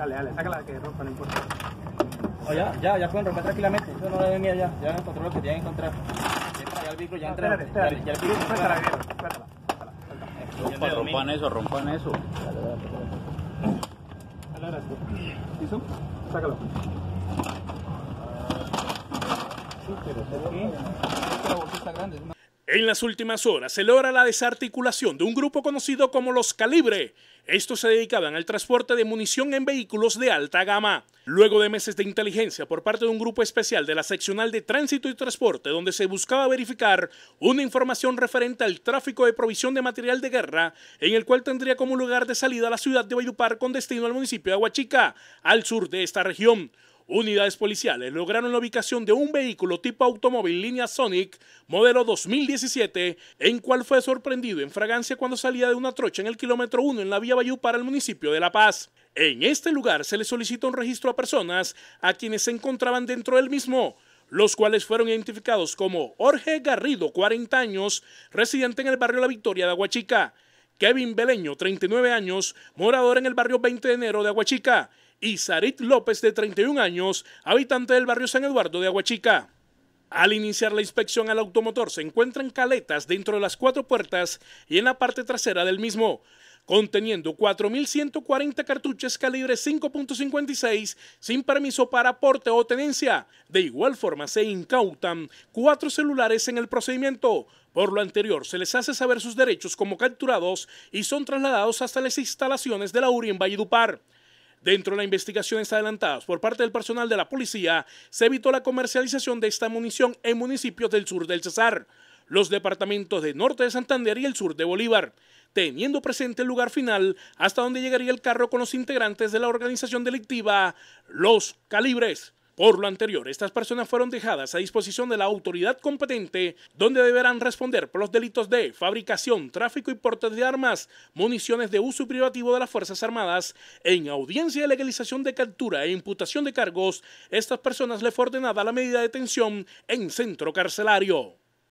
Dale, dale, sácala que rompa, no importa. ya, ya, pueden romper tranquilamente. Eso no la venía ya. Ya encontró lo que tienen que encontrar. Ya el vehículo ya entra. Ya, el vehículo. rompan eso, rompan eso. Sácalo. Sí, pero está grande. En las últimas horas se logra la desarticulación de un grupo conocido como los Calibre. Estos se dedicaban al transporte de munición en vehículos de alta gama. Luego de meses de inteligencia por parte de un grupo especial de la seccional de tránsito y transporte, donde se buscaba verificar una información referente al tráfico de provisión de material de guerra, en el cual tendría como lugar de salida la ciudad de Bayupar con destino al municipio de Aguachica, al sur de esta región. Unidades policiales lograron la ubicación de un vehículo tipo automóvil línea Sonic, modelo 2017, en cual fue sorprendido en fragancia cuando salía de una trocha en el kilómetro 1 en la vía Bayú para el municipio de La Paz. En este lugar se le solicitó un registro a personas a quienes se encontraban dentro del mismo, los cuales fueron identificados como Jorge Garrido, 40 años, residente en el barrio La Victoria de Aguachica, Kevin Beleño, 39 años, morador en el barrio 20 de enero de Aguachica, y Sarit López, de 31 años, habitante del barrio San Eduardo de Aguachica. Al iniciar la inspección al automotor se encuentran caletas dentro de las cuatro puertas y en la parte trasera del mismo, conteniendo 4.140 cartuchos calibre 5.56 sin permiso para aporte o tenencia. De igual forma se incautan cuatro celulares en el procedimiento. Por lo anterior, se les hace saber sus derechos como capturados y son trasladados hasta las instalaciones de la URI en Valledupar. Dentro de las investigaciones adelantadas por parte del personal de la policía, se evitó la comercialización de esta munición en municipios del sur del Cesar, los departamentos de norte de Santander y el sur de Bolívar, teniendo presente el lugar final hasta donde llegaría el carro con los integrantes de la organización delictiva Los Calibres. Por lo anterior, estas personas fueron dejadas a disposición de la autoridad competente, donde deberán responder por los delitos de fabricación, tráfico y porte de armas, municiones de uso privativo de las Fuerzas Armadas. En audiencia de legalización de captura e imputación de cargos, estas personas le fue ordenada la medida de detención en centro carcelario.